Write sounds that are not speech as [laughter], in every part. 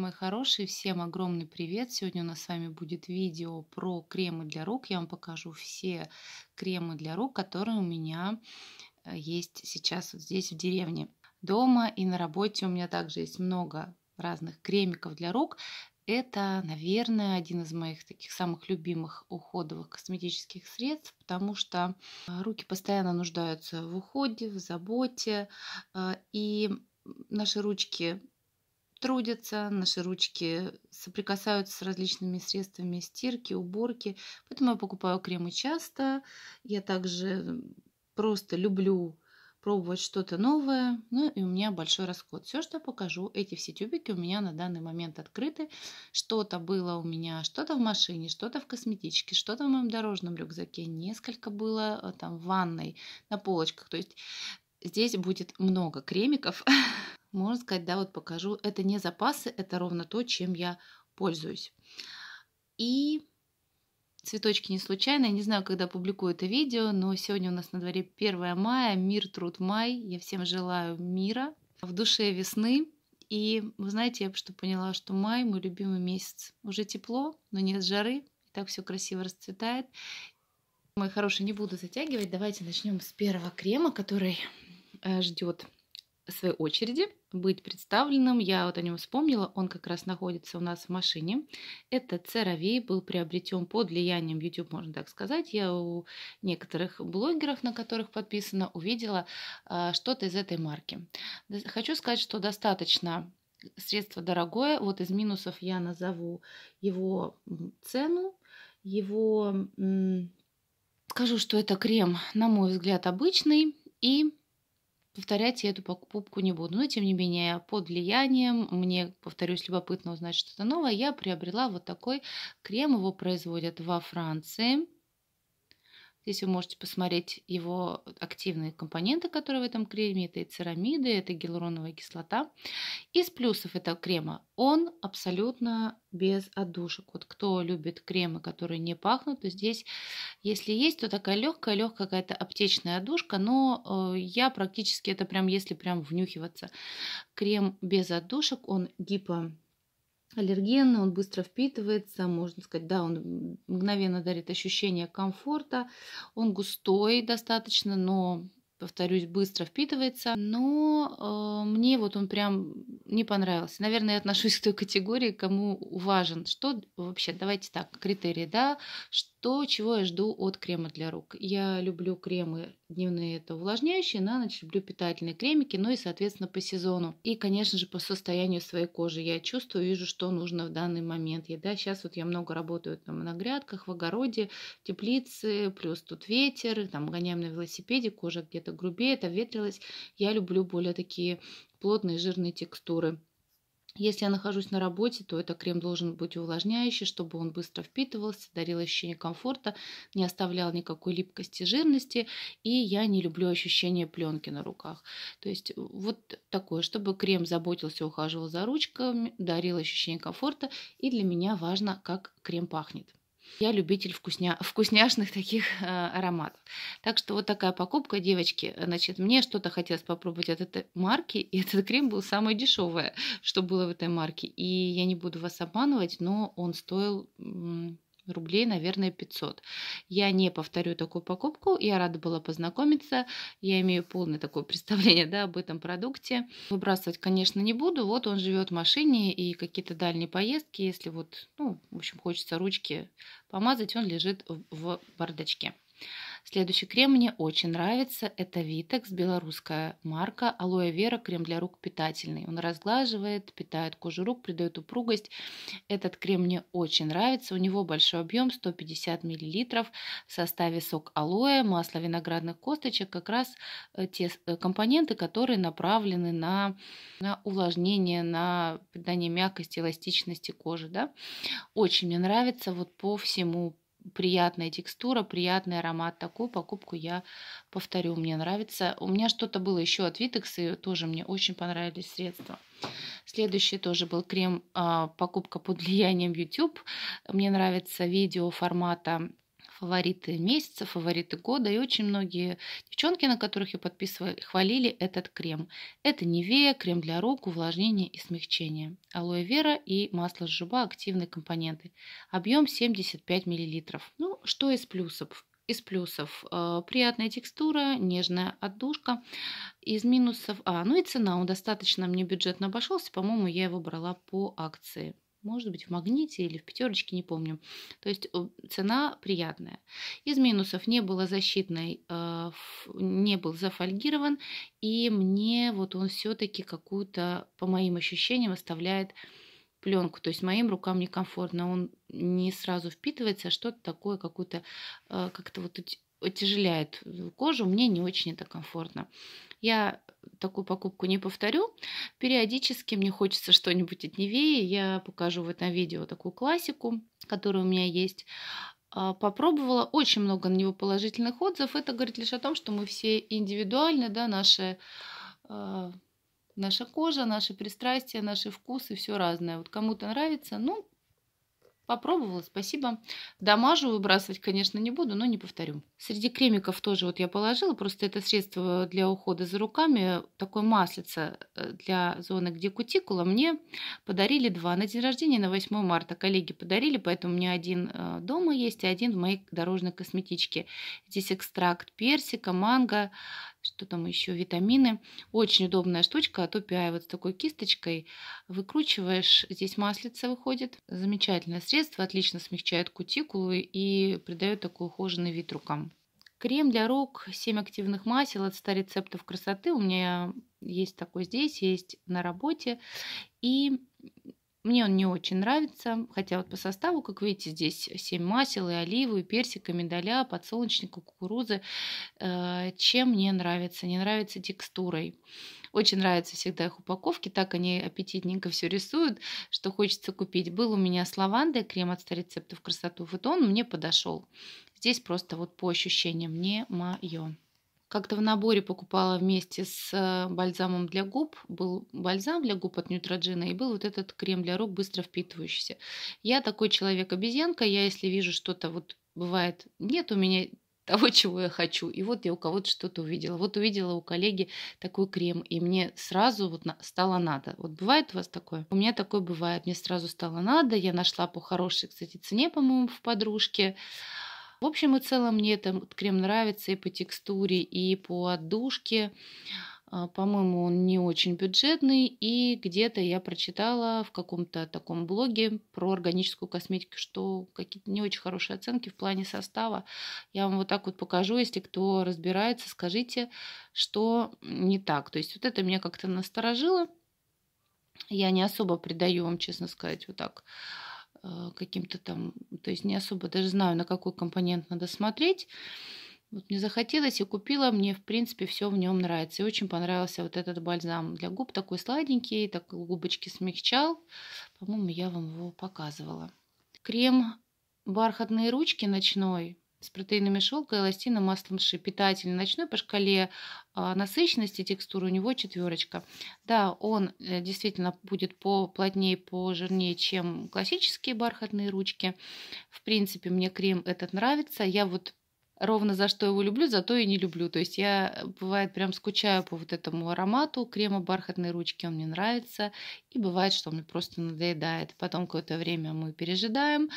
Мои хорошие, всем огромный привет! Сегодня у нас с вами будет видео про кремы для рук. Я вам покажу все кремы для рук, которые у меня э, есть сейчас вот здесь в деревне. Дома и на работе у меня также есть много разных кремиков для рук. Это, наверное, один из моих таких самых любимых уходовых косметических средств, потому что э, руки постоянно нуждаются в уходе, в заботе, э, и наши ручки трудятся, наши ручки соприкасаются с различными средствами стирки, уборки. Поэтому я покупаю кремы часто. Я также просто люблю пробовать что-то новое. Ну и у меня большой расход. Все, что покажу, эти все тюбики у меня на данный момент открыты. Что-то было у меня, что-то в машине, что-то в косметичке, что-то в моем дорожном рюкзаке. Несколько было э, там в ванной, на полочках. То есть здесь будет много кремиков. [laughs] можно сказать, да, вот покажу. Это не запасы, это ровно то, чем я пользуюсь. И цветочки не случайно. Я не знаю, когда публикую это видео, но сегодня у нас на дворе 1 мая, мир, труд, май. Я всем желаю мира, в душе весны. И вы знаете, я что поняла, что май мой любимый месяц. Уже тепло, но нет жары, и так все красиво расцветает. Мои хорошие, не буду затягивать. Давайте начнем с первого крема, который э, ждет своей очереди быть представленным. Я вот о нем вспомнила, он как раз находится у нас в машине. Это Церовей был приобретен под влиянием YouTube, можно так сказать. Я у некоторых блогеров, на которых подписано, увидела э, что-то из этой марки. Хочу сказать, что достаточно средство дорогое. Вот из минусов я назову его цену, его... Скажу, что это крем, на мой взгляд, обычный и Повторять я эту покупку не буду, но тем не менее под влиянием, мне, повторюсь, любопытно узнать что-то новое, я приобрела вот такой крем, его производят во Франции. Здесь вы можете посмотреть его активные компоненты, которые в этом креме. Это и церамиды, это гиалуроновая кислота. Из плюсов этого крема он абсолютно без отдушек. Вот кто любит кремы, которые не пахнут, то здесь, если есть, то такая легкая, легкая какая-то аптечная отдушка, но э, я практически это прям, если прям внюхиваться. Крем без отдушек, он гипо аллерген, он быстро впитывается, можно сказать, да, он мгновенно дарит ощущение комфорта, он густой достаточно, но повторюсь, быстро впитывается, но э, мне вот он прям не понравился. Наверное, я отношусь [laughs] к той категории, кому важен. Что вообще, давайте так, критерии, да, что то, чего я жду от крема для рук. Я люблю кремы дневные, это увлажняющие, на ночь люблю питательные кремики, ну и, соответственно, по сезону. И, конечно же, по состоянию своей кожи. Я чувствую, вижу, что нужно в данный момент. Я, да, сейчас вот я много работаю там на грядках, в огороде, в теплице, плюс тут ветер, там гоняем на велосипеде, кожа где-то грубее, это ветрилось. Я люблю более такие плотные жирные текстуры. Если я нахожусь на работе, то этот крем должен быть увлажняющий, чтобы он быстро впитывался, дарил ощущение комфорта, не оставлял никакой липкости, жирности, и я не люблю ощущение пленки на руках. То есть э, вот такое, чтобы крем заботился, ухаживал за ручками, дарил ощущение комфорта, и для меня важно, как крем пахнет. Я любитель вкусня... вкусняшных таких э, ароматов. Так что вот такая покупка, девочки. Значит, мне что-то хотелось попробовать от этой марки, и этот крем был самое дешевое, что было в этой марке. И я не буду вас обманывать, но он стоил рублей, наверное, 500. Я не повторю такую покупку, я рада была познакомиться, я имею полное такое представление да, об этом продукте. Выбрасывать, конечно, не буду, вот он живет в машине и какие-то дальние поездки, если вот, ну, в общем, хочется ручки помазать, он лежит в бардачке. Следующий крем мне очень нравится. Это Vitex белорусская марка. Алоэ Вера, крем для рук питательный. Он разглаживает, питает кожу рук, придает упругость. Этот крем мне очень нравится. У него большой объем, 150 мл. В составе сок алоэ, масло виноградных косточек. Как раз э, те э, компоненты, которые направлены на, на увлажнение, на придание мягкости, эластичности кожи. Да? Очень мне нравится вот по всему приятная текстура, приятный аромат. Такую покупку я повторю, мне нравится. У меня что-то было еще от Витекс, и тоже мне очень понравились средства. Следующий тоже был крем, а, покупка под влиянием YouTube. Мне нравится видео формата фавориты месяца, фавориты года. И очень многие девчонки, на которых я подписываю, хвалили этот крем. Это Невея, крем для рук, увлажнение и смягчение. Алоэ вера и масло жжеба активные компоненты. Объем 75 мл. Ну, что из плюсов? Из плюсов э, приятная текстура, нежная отдушка. Из минусов, а, ну и цена, он достаточно мне бюджетно обошелся, по-моему, я его брала по акции может быть, в магните или в пятерочке, не помню. То есть э, цена приятная. Из минусов не было защитной, э, не был зафольгирован, и мне вот он все-таки какую-то, по моим ощущениям, оставляет пленку. То есть моим рукам некомфортно, он не сразу впитывается, а что-то такое, какую-то э, как-то вот отяжеляет кожу, мне не очень это комфортно. Я такую покупку не повторю. Периодически мне хочется что-нибудь от Невеи. Я покажу в этом видео такую классику, которая у меня есть. А, попробовала, очень много на него положительных отзывов. Это говорит лишь о том, что мы все индивидуальны, да, наши а, наша кожа, наши пристрастия, наши вкусы, все разное. Вот кому-то нравится, ну, Попробовала, спасибо. Дамажу выбрасывать, конечно, не буду, но не повторю. Среди кремиков тоже вот я положила, просто это средство для ухода за руками, такое маслице э, для зоны, где кутикула. Мне подарили два на день рождения, на 8 марта коллеги подарили, поэтому у меня один э, дома есть, и один в моей дорожной косметичке. Здесь экстракт персика, манго, что там еще, витамины. Очень удобная штучка а от OPI вот с такой кисточкой. Выкручиваешь, здесь маслица выходит. Замечательное средство, отлично смягчает кутикулу и придает такой ухоженный вид рукам. Крем для рук 7 активных масел от 100 рецептов красоты. У меня есть такой здесь, есть на работе. И мне он не очень нравится, хотя вот по составу, как видите, здесь 7 масел, и оливы, и персика, и миндаля, подсолнечника, кукурузы. Э, чем мне нравится? Не нравится текстурой. Очень нравятся всегда их упаковки, так они аппетитненько все рисуют, что хочется купить. Был у меня с лавандой крем от 100 рецептов красоту, вот он мне подошел. Здесь просто вот по ощущениям не мое как-то в наборе покупала вместе с э, бальзамом для губ. Был бальзам для губ от Нютроджина и был вот этот крем для рук, быстро впитывающийся. Я такой человек-обезьянка, я если вижу что-то, вот бывает, нет у меня [laughs] того, чего я хочу. И вот я у кого-то что-то увидела. Вот увидела у коллеги такой крем, и мне сразу вот стало надо. Вот бывает у вас такое? У меня такое бывает. Мне сразу стало надо. Я нашла по хорошей, кстати, цене, по-моему, в подружке. В общем и целом мне этот крем нравится и по текстуре, и по отдушке. А, по-моему, он не очень бюджетный. И где-то я прочитала в каком-то таком блоге про органическую косметику, что какие-то не очень хорошие оценки в плане состава. Я вам вот так вот покажу, если кто разбирается, скажите, что не так. То есть вот это меня как-то насторожило. Я не особо придаю вам, честно сказать, вот так а, каким-то там, то есть не особо даже знаю, на какой компонент надо смотреть. Вот мне захотелось и купила, мне в принципе все в нем нравится. И очень понравился вот этот бальзам для губ, такой сладенький, так губочки смягчал. По-моему, я вам его показывала. Крем бархатные ручки ночной с протеинами шелка, эластином, маслом ши. Питательный ночной по шкале а, насыщенности текстуры у него четверочка. Да, он э, действительно будет поплотнее, пожирнее, чем классические бархатные ручки. В принципе, мне крем этот нравится. Я вот ровно за что его люблю, зато и не люблю. То есть я, э, бывает, прям скучаю по вот этому аромату крема бархатной ручки, он мне нравится, и бывает, что он мне просто надоедает. Потом какое-то время мы пережидаем,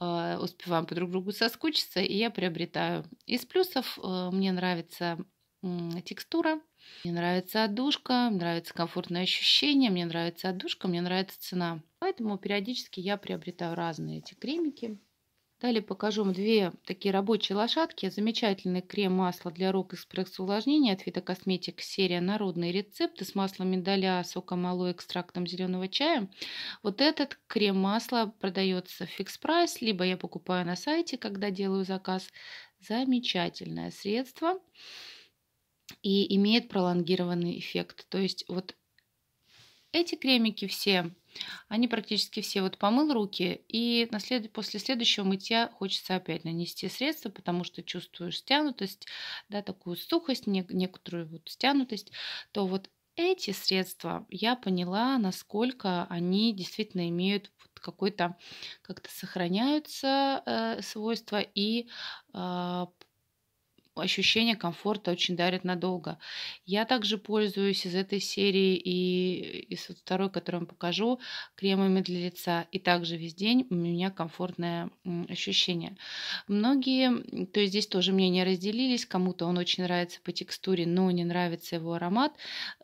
э, успеваем по друг другу соскучиться, и я приобретаю. Из плюсов э, мне нравится э, текстура, мне нравится отдушка, мне нравится комфортное ощущение, мне нравится отдушка, мне нравится цена. Поэтому периодически я приобретаю разные эти кремики. Далее покажу вам две такие рабочие лошадки. Замечательный крем-масло для рук экспресс увлажнения от Vita Cosmetics серия «Народные рецепты» с маслом миндаля, соком алоэ, экстрактом зеленого чая. Вот этот крем-масло продается в фикс-прайс, либо я покупаю на сайте, когда делаю заказ. Замечательное средство и имеет пролонгированный эффект. То есть вот эти кремики все они практически все. Вот помыл руки, и наслед... после следующего мытья хочется опять нанести средства потому что чувствуешь стянутость, да, такую сухость, не... некоторую вот стянутость, то вот эти средства я поняла, насколько они действительно имеют какой-то как-то сохраняются э, свойства и э, ощущение комфорта очень дарит надолго. Я также пользуюсь из этой серии и из второй, которую вам покажу, кремами для лица. И также весь день у меня комфортное ощущение. Многие, то есть здесь тоже мнения разделились, кому-то он очень нравится по текстуре, но не нравится его аромат.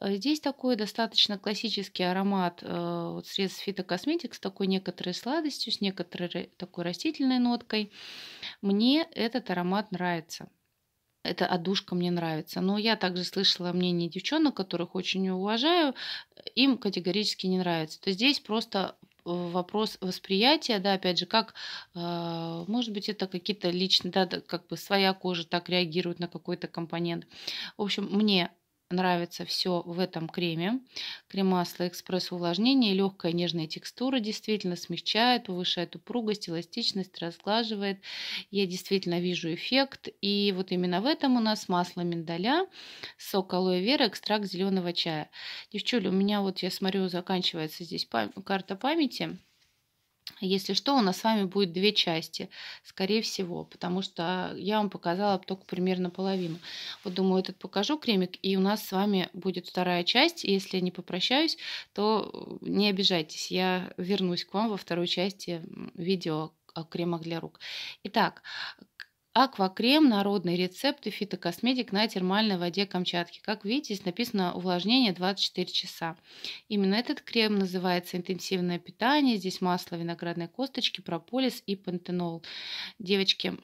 Э, здесь такой достаточно классический аромат э, вот средств фитокосметик с такой некоторой сладостью, с некоторой такой растительной ноткой. Мне этот аромат нравится эта одушка мне нравится. Но я также слышала мнение девчонок, которых очень уважаю, им категорически не нравится. То здесь просто э, вопрос восприятия, да, опять же, как, э, может быть, это какие-то личные, да, как бы своя кожа так реагирует на какой-то компонент. В общем, мне нравится все в этом креме. Крем масло экспресс увлажнение, легкая нежная текстура действительно смягчает, повышает упругость, эластичность, разглаживает. Я действительно вижу эффект. И вот именно в этом у нас масло миндаля, сок алоэ вера, экстракт зеленого чая. Девчули, у меня вот, я смотрю, заканчивается здесь пам карта памяти. Если что, у нас с вами будет две части, скорее всего, потому что я вам показала только примерно половину. Вот думаю, этот покажу кремик, и у нас с вами будет вторая часть. Если я не попрощаюсь, то э, не обижайтесь, я вернусь к вам во второй части видео о кремах для рук. Итак, Аквакрем – народный рецепт и фитокосметик на термальной воде Камчатки. Как видите, здесь написано увлажнение 24 часа. Именно этот крем называется интенсивное питание. Здесь масло виноградной косточки, прополис и пантенол. Девочки,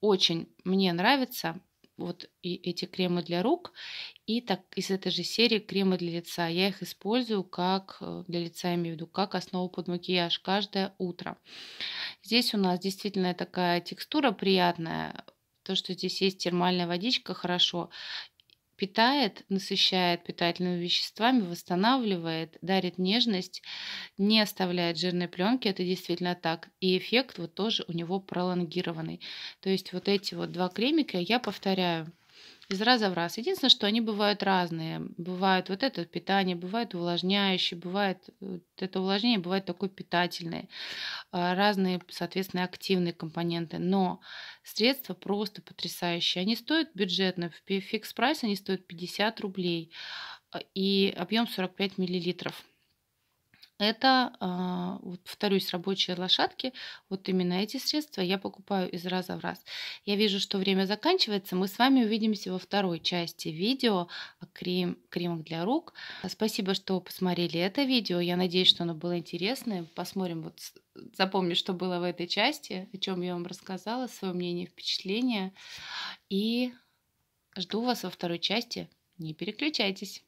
очень мне нравится вот и эти кремы для рук, и так из этой же серии кремы для лица. Я их использую как э, для лица, имею в виду, как основу под макияж каждое утро. Здесь у нас действительно такая текстура приятная, то, что здесь есть термальная водичка, хорошо питает, насыщает питательными веществами, восстанавливает, дарит нежность, не оставляет жирной пленки, это действительно так. И эффект вот тоже у него пролонгированный. То есть вот эти вот два кремика я повторяю из раза в раз. Единственное, что они бывают разные. Бывают вот это питание, бывает увлажняющее, бывает вот это увлажнение, бывает такое питательное. А, разные, соответственно, активные компоненты. Но средства просто потрясающие. Они стоят бюджетно. В фикс прайс они стоят 50 рублей а, и объем 45 миллилитров это, а, вот, повторюсь, рабочие лошадки. Вот именно эти средства я покупаю из раза в раз. Я вижу, что время заканчивается. Мы с вами увидимся во второй части видео о крем, кремах для рук. Спасибо, что посмотрели это видео. Я надеюсь, что оно было интересное. Посмотрим, вот запомню, что было в этой части, о чем я вам рассказала, свое мнение, впечатление. И жду вас во второй части. Не переключайтесь.